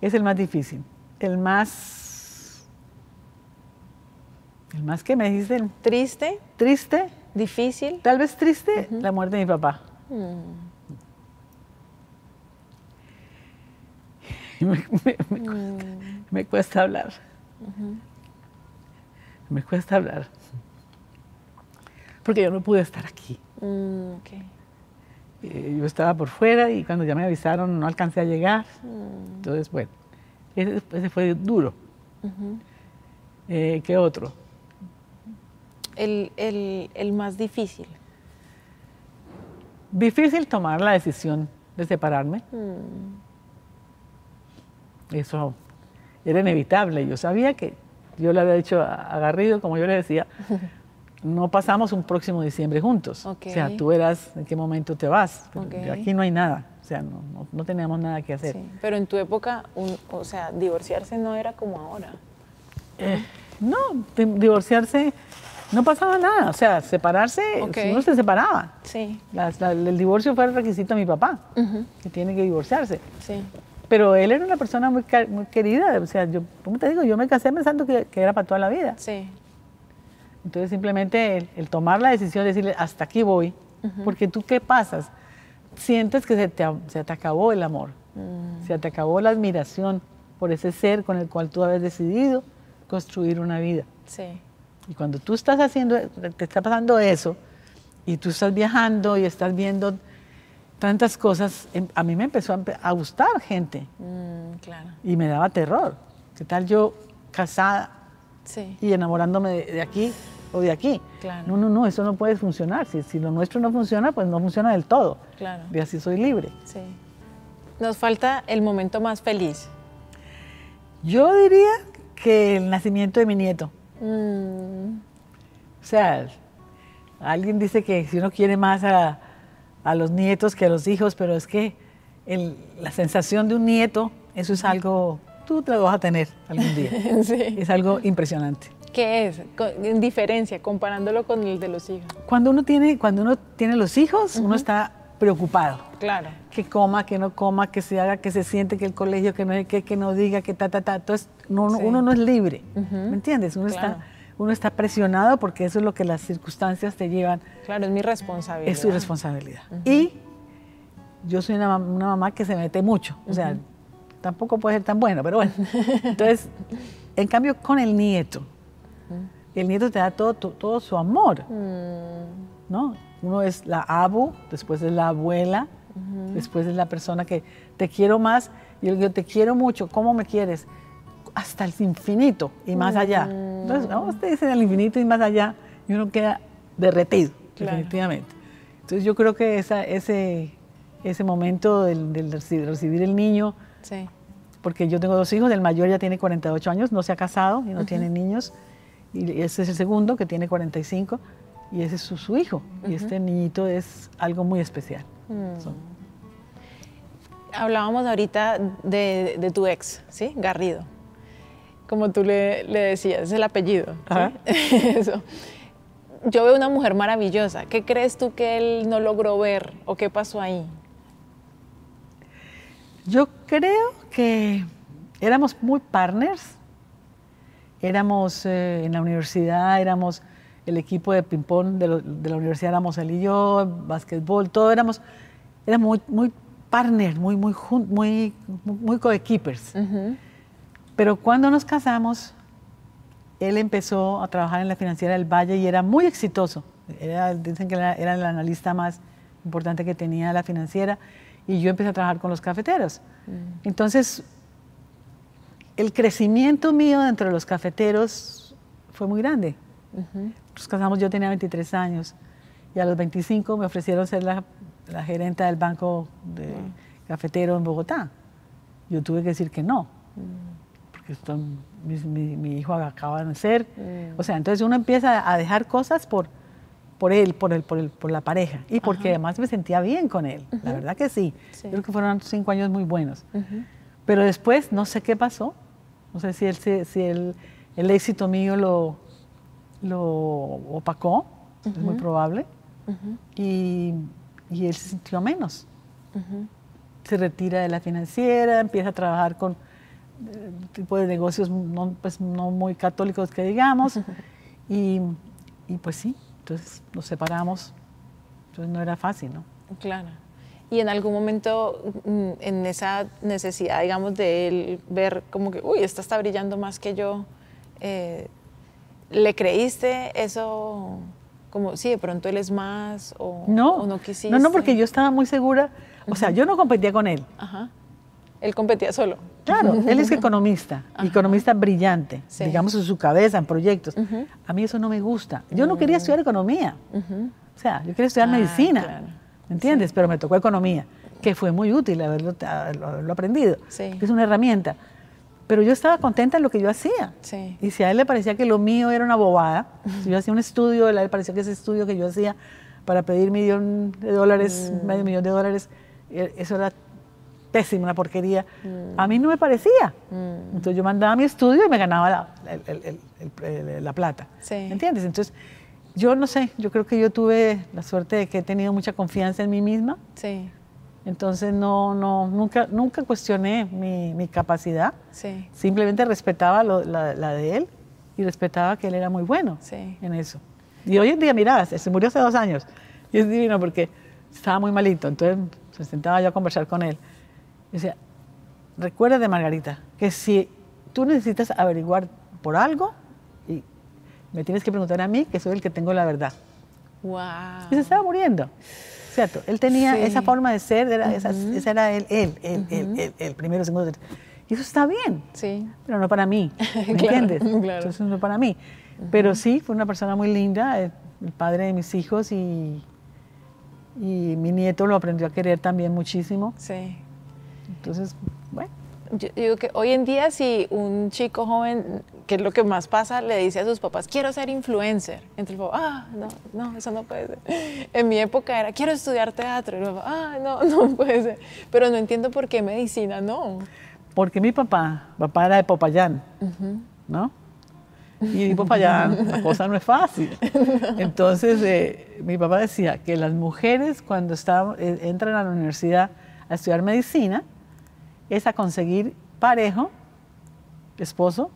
Es el más difícil, el más... ¿El más que me dicen? triste. Triste. Difícil. Tal vez triste la muerte de mi papá. Mm. Mm. Me, Cuesta, hablar. Me cuesta hablar porque yo no pude estar aquí. Mm, eh, yo estaba por fuera y cuando ya me avisaron no alcancé a llegar. Mm. Entonces, bueno, ese, fue duro. Eh, ¿Qué otro? El, más difícil. Difícil tomar la decisión de separarme. Mm. Eso era inevitable. Yo sabía que yo le había dicho a Garrido, como yo le decía, no pasamos un próximo diciembre juntos. O sea, tú eras en qué momento te vas. Aquí no hay nada. O sea, no, teníamos nada que hacer. Pero en tu época, o sea, divorciarse no era como ahora. Eh, no, divorciarse no pasaba nada. O sea, separarse, uno se separaba. Sí. el divorcio fue el requisito de mi papá, que tiene que divorciarse. Sí. Pero él era una persona muy, muy querida. O sea, yo, ¿cómo te digo? Yo me casé pensando que era para toda la vida. Sí. Entonces simplemente el, tomar la decisión, de decirle, hasta aquí voy, porque tú qué pasas? Sientes que se te, acabó el amor, mm. se te acabó la admiración por ese ser con el cual tú habías decidido construir una vida. Sí. Y cuando tú estás haciendo, te está pasando eso, y tú estás viajando y estás viendo tantas cosas, em, a mí me empezó a gustar gente. Mm, claro. Y me daba terror. ¿Qué tal yo casada y enamorándome de aquí? o de aquí. No, no, no, eso no puede funcionar. Si, lo nuestro no funciona, pues no funciona del todo. Claro. Y así soy libre. Sí. Nos falta el momento más feliz. Yo diría que el nacimiento de mi nieto. Mm. O sea, alguien dice que si uno quiere más a, los nietos que a los hijos, pero es que la sensación de un nieto, eso es algo, tú te lo vas a tener algún día. Es algo impresionante. ¿Qué es? En diferencia, comparándolo con el de los hijos. Cuando uno tiene, cuando uno tiene los hijos, uno está preocupado. Claro. Que coma, que no coma, que se haga, que se siente, que el colegio, que no que, que no diga, que ta, ta, ta. Entonces, uno no es libre. ¿Me entiendes? Uno está presionado porque eso es lo que las circunstancias te llevan. Claro, es mi responsabilidad. Es su responsabilidad. Y yo soy una, mamá que se mete mucho, o sea, tampoco puede ser tan bueno pero bueno. Entonces, en cambio, con el nieto, el nieto te da todo, todo, su amor, mm. ¿no? Uno es la abu, después es la abuela, después es la persona que te quiero más. Y yo, te quiero mucho, ¿cómo me quieres? Hasta el infinito y más allá. Mm. Entonces, ¿no? Te dice el infinito y más allá y uno queda derretido, definitivamente. Entonces yo creo que ese, ese momento del, recibir el niño, porque yo tengo dos hijos, el mayor ya tiene 48 años, no se ha casado y no tiene niños y ese es el segundo que tiene 45 y ese es su, hijo. Y este niñito es algo muy especial. Mm. Hablábamos ahorita de, tu ex, ¿sí? Garrido. Como tú le, decías, es el apellido. Yo veo una mujer maravillosa. ¿Qué crees tú que él no logró ver o qué pasó ahí? Yo creo que éramos muy partners éramos eh, en la universidad, éramos el equipo de ping-pong de, la universidad, éramos él y yo, básquetbol, todo éramos, éramos muy, muy partners, muy, muy, muy, muy coequippers. Pero cuando nos casamos, él empezó a trabajar en la financiera del Valle y era muy exitoso. dicen que era, el analista más importante que tenía la financiera y yo empecé a trabajar con los cafeteros. Mm. Entonces, el crecimiento mío dentro de los cafeteros fue muy grande. Nos casamos, yo tenía 23 años y a los 25 me ofrecieron ser la, la gerenta del banco de cafetero en Bogotá. Yo tuve que decir que no, mm. porque mi, hijo acaba de nacer. Mm. O sea, entonces uno empieza a dejar cosas por, por él, por, el, por, la pareja y porque además me sentía bien con él. La verdad que sí. sí. Creo que fueron cinco años muy buenos. Pero después no sé qué pasó no sé si, él, si, el éxito mío lo, lo opacó, es muy probable, y, y, él se sintió menos. Se retira de la financiera, empieza a trabajar con un eh, tipo de negocios no, pues, no muy católicos que digamos, y, y pues sí, entonces nos separamos, entonces no era fácil, ¿no? Claro y en algún momento mm, en esa necesidad, digamos, de él ver como que, uy, esta está brillando más que yo, eh, ¿le creíste eso? Como, sí, de pronto él es más o no, no quisiste. No, no, porque yo estaba muy segura, o sea, yo no competía con él. Él competía solo. Claro, él es economista, economista brillante, digamos en su cabeza, en proyectos. A mí eso no me gusta. Yo no quería mm. estudiar economía, o sea, yo quería estudiar ah, medicina. ¿entiendes? Pero me tocó economía, que fue muy útil haberlo, aprendido, es una herramienta. Pero yo estaba contenta en lo que yo hacía. Y si a él le parecía que lo mío era una bobada, si yo hacía un estudio, él le parecía que ese estudio que yo hacía para pedir millón de dólares, mm. medio millón de dólares, e, eso era pésimo, una porquería. Mm. A mí no me parecía. Mm. Entonces yo mandaba mi estudio y me ganaba la, plata. ¿Entiendes? Entonces yo no sé, yo creo que yo tuve la suerte de que he tenido mucha confianza en mí misma. Sí. Entonces no, no, nunca, nunca cuestioné mi, mi capacidad. Sí. Simplemente respetaba la, de él y respetaba que él era muy bueno en eso. Y hoy en día, mirá, se murió hace dos años. Y es divino porque estaba muy malito. Entonces se sentaba yo a conversar con él. Y decía, recuerda de Margarita, que si tú necesitas averiguar por algo, me tienes que preguntar a mí, que soy el que tengo la verdad. Wow. Y se estaba muriendo. ¿Cierto? Él tenía esa forma de ser, ese esa, era él, él, él, el primero, segundo, Y eso está bien, sí. pero no para mí, ¿me entiendes? Entonces no para mí. Pero sí, fue una persona muy linda, eh, el, padre de mis hijos y, y, mi nieto lo aprendió a querer también muchísimo. Sí. Entonces, bueno. Yo digo que hoy en día si un chico joven que es lo que más pasa, le dice a sus papás, quiero ser influencer. Entonces, el papá, ah, no, no, eso no puede ser. En mi época era, quiero estudiar teatro. Y el papá, ah, no, no puede ser. Pero no entiendo por qué medicina, no. Porque mi papá, papá era de Popayán, ¿no? Y Popayán, la cosa no es fácil. Entonces, eh, mi papá decía que las mujeres cuando eh, entran a la universidad a estudiar medicina es a conseguir parejo esposo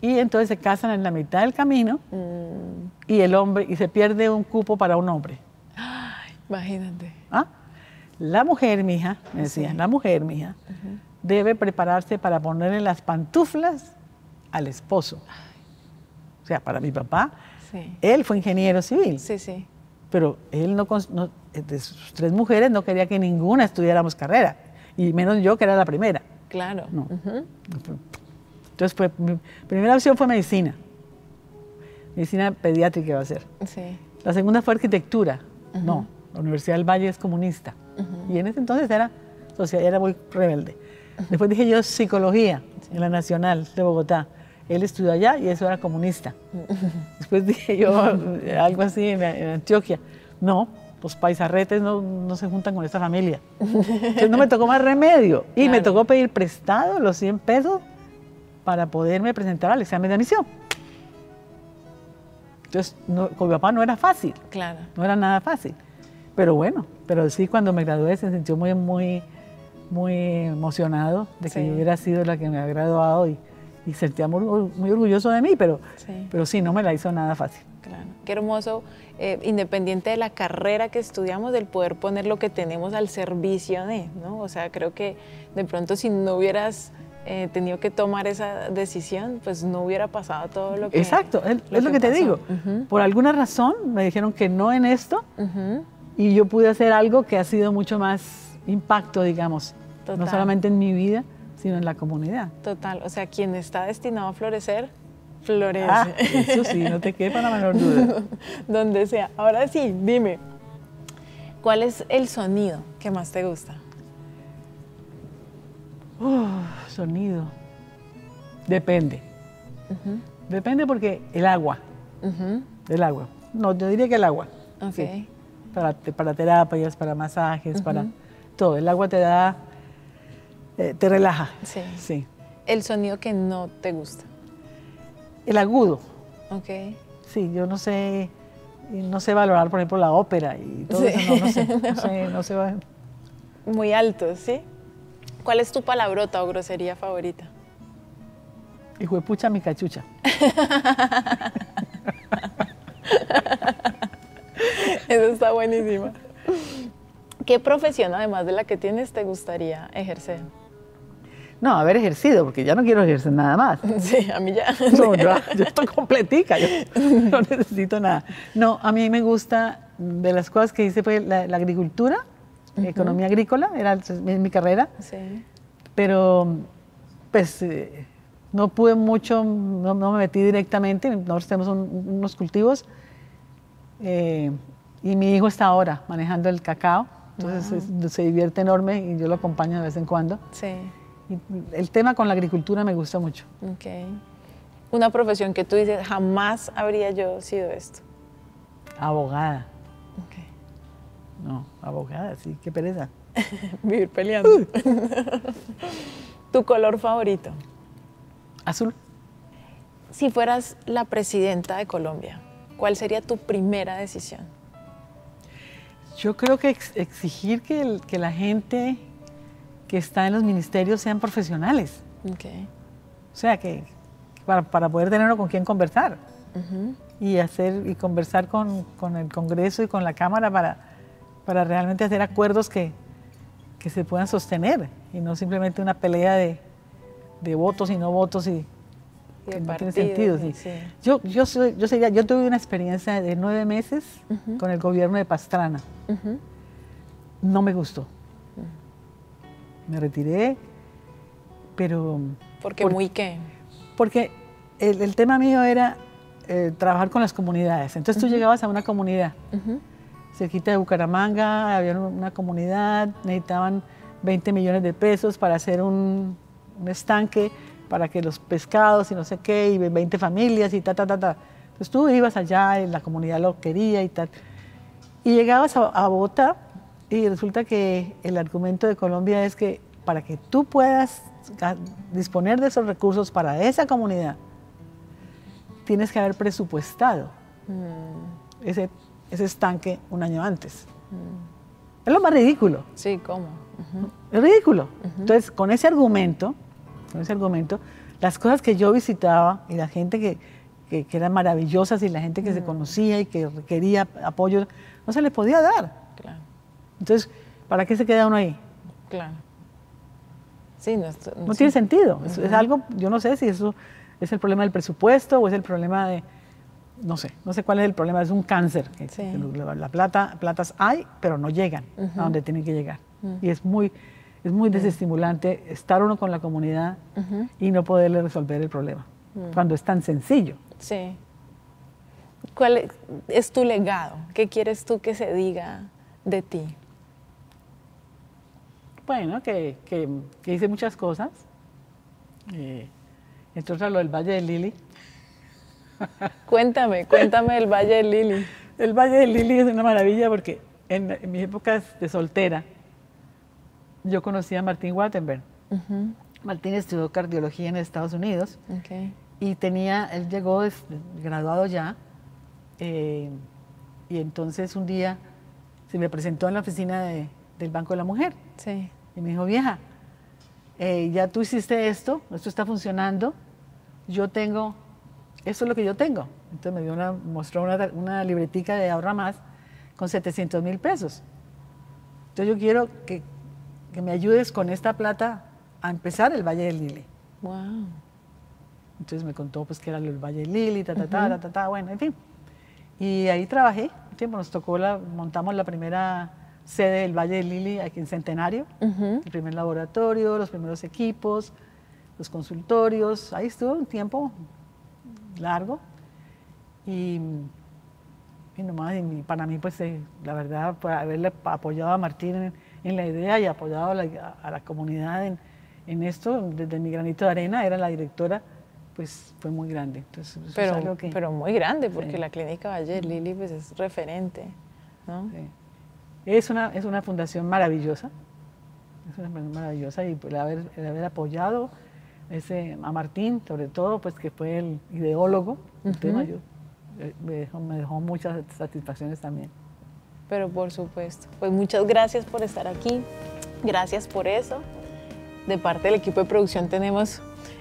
y entonces se casan en la mitad del camino mm. y el hombre y se pierde un cupo para un hombre. imagínate. ¿Ah? La mujer, mija, me ah, decían, la mujer, mija, debe prepararse para ponerle las pantuflas al esposo. O sea, para mi papá, él fue ingeniero civil. Sí, sí. Pero él no, de sus tres mujeres no quería que ninguna estudiáramos carrera, y menos yo que era la primera. Claro. No. Entonces, pues, mi primera opción fue medicina. Medicina pediátrica iba a ser. Sí. La segunda fue arquitectura. No, la Universidad del Valle es comunista. Y en ese entonces era, o sea, era muy rebelde. Después dije yo psicología en la Nacional de Bogotá. Él estudió allá y eso era comunista. Después dije yo algo así en, Antioquia. No, los paisarretes no, no se juntan con esta familia. Entonces no me tocó más remedio. Y me tocó pedir prestado los 100 pesos para poderme presentar al examen de admisión. Entonces, con mi papá no era fácil. Claro. No era nada fácil. Pero bueno, pero sí cuando me gradué se sintió muy, muy, muy emocionado de que yo hubiera sido la que me había graduado y, sentía muy, muy, orgulloso de mí, pero sí. pero sí, no me la hizo nada fácil. Claro. Qué hermoso, eh, independiente de la carrera que estudiamos, del poder poner lo que tenemos al servicio de, ¿no? O sea, creo que de pronto si no hubieras eh, tenido que tomar esa decisión, pues no hubiera pasado todo lo que. Exacto, es lo, que, te digo. Por alguna razón me dijeron que no en esto y yo pude hacer algo que ha sido mucho más impacto, digamos, no solamente en mi vida, sino en la comunidad. Total, o sea, quien está destinado a florecer, ah, florece. eso sí, no te quepa la menor duda. Donde sea. Ahora sí, dime, ¿cuál es el sonido que más te gusta? Uh, sonido. Depende. Depende porque el agua. El agua. No, yo diría que el agua. Para, terapias, para masajes, para todo. El agua te da, eh, te relaja. Sí. El sonido que no te gusta. El agudo. Ok. Sí, yo no sé, no sé valorar, por ejemplo, la ópera y todo eso. No, sé, no, no. sé, no sé. Muy alto, ¿sí? ¿Cuál es tu palabrota o grosería favorita? Hijo de pucha, mi cachucha. Eso está buenísima. ¿Qué profesión, además de la que tienes, te gustaría ejercer? No, haber ejercido, porque ya no quiero ejercer nada más. Sí, a mí ya. No, yo, estoy completica, yo no necesito nada. No, a mí me gusta, de las cosas que hice fue la agricultura economía agrícola, era mi carrera. Sí. Pero, pues, eh, no pude mucho, no, me metí directamente, nosotros tenemos unos cultivos. Eh, y mi hijo está ahora manejando el cacao, entonces se, divierte enorme y yo lo acompaño de vez en cuando. Sí. el tema con la agricultura me gusta mucho. Okay. Una profesión que tú dices, jamás habría yo sido esto. Abogada. Okay. No, abogada, sí, qué pereza. Vivir peleando. ¿Tu color favorito? Azul. Si fueras la presidenta de Colombia, ¿cuál sería tu primera decisión? Yo creo que exigir que, que, la gente que está en los ministerios sean profesionales. Okay. O sea, que para, poder tenerlo con quién conversar. Y hacer y conversar con el Congreso y con la Cámara para, para realmente hacer acuerdos que, se puedan sostener y no simplemente una pelea de, votos y no votos y, que no tiene sentido. Yo, yo, yo, sería, yo tuve una experiencia de nueve meses con el gobierno de Pastrana. No me gustó. Me retiré, pero... ¿Porque muy qué? Porque el, tema mío era eh, trabajar con las comunidades. Entonces tú llegabas a una comunidad cerquita de Bucaramanga, había una comunidad, necesitaban 20 millones de pesos para hacer un, estanque para que los pescados y no sé qué, y 20 familias y ta, ta, ta, ta. Entonces tú ibas allá, en la comunidad lo quería y tal. Y llegabas a, a Bogotá y resulta que el argumento de Colombia es que para que tú puedas disponer de esos recursos para esa comunidad, tienes que haber presupuestado mm. ese ese estanque un año antes. Mm. Es lo más ridículo. Sí, ¿cómo? Es ridículo. Entonces, con ese argumento, con ese argumento, las cosas que yo visitaba y la gente que, que, eran maravillosas y la gente que se mm. conocía y que requería apoyo, no se les podía dar. Claro. Entonces, ¿para qué se queda uno ahí? Claro. Sí, no, no, tiene sentido. es algo, yo no sé si eso es el problema del presupuesto o es el problema de, no sé, no sé cuál es el problema, es un cáncer. La plata, platas hay, pero no llegan a donde tienen que llegar. Y es muy, es muy desestimulante estar uno con la comunidad y no poderle resolver el problema, mm. cuando es tan sencillo. Sí. ¿Cuál es tu legado? ¿Qué quieres tú que se diga de ti? Bueno, que, hice muchas cosas. entre eh, lo del Valle de Lili Cuéntame, cuéntame el Valle de Lili. El Valle de Lili es una maravilla porque en, mi mis épocas de soltera yo conocí a Martín Wattenberg. Martín estudió cardiología en Estados Unidos y tenía, él llegó graduado ya eh, y entonces un día se me presentó en la oficina del Banco de la Mujer y me dijo, vieja, eh, ya tú hiciste esto, esto está funcionando, yo tengo eso es lo que yo tengo. Entonces me dio una, mostró una, libretica de ahorra más con 700 mil pesos. Entonces yo quiero que, me ayudes con esta plata a empezar el Valle del Lili. Wow. Entonces me contó pues que era el Valle del Lili, ta ta ta, ta, ta, ta, bueno, en fin. Y ahí trabajé un tiempo, nos tocó, la, montamos la primera sede del Valle del Lili aquí en Centenario, el primer laboratorio, los primeros equipos, los consultorios, ahí estuvo un tiempo largo. Y, nomás, para mí, pues eh, la verdad, pues, haberle apoyado a Martín en, la idea y apoyado a la, comunidad en, esto, desde mi granito de arena, era la directora, pues fue muy grande. pero, pero muy grande, porque la clínica Valle Lili pues, es referente. Es, una, es una fundación maravillosa, es una fundación maravillosa y pues, el haber, haber apoyado ese, a Martín, sobre todo, pues que fue el ideólogo tema. Eh, me, dejó, me dejó muchas satisfacciones también. Pero por supuesto, pues muchas gracias por estar aquí, gracias por eso. De parte del equipo de producción tenemos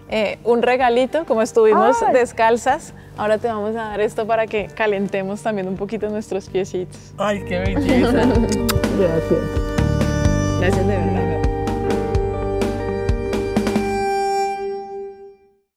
eh, un regalito, como estuvimos descalzas. Ahora te vamos a dar esto para que calentemos también un poquito nuestros piecitos. ¡Ay, qué belleza! gracias. Gracias de verdad.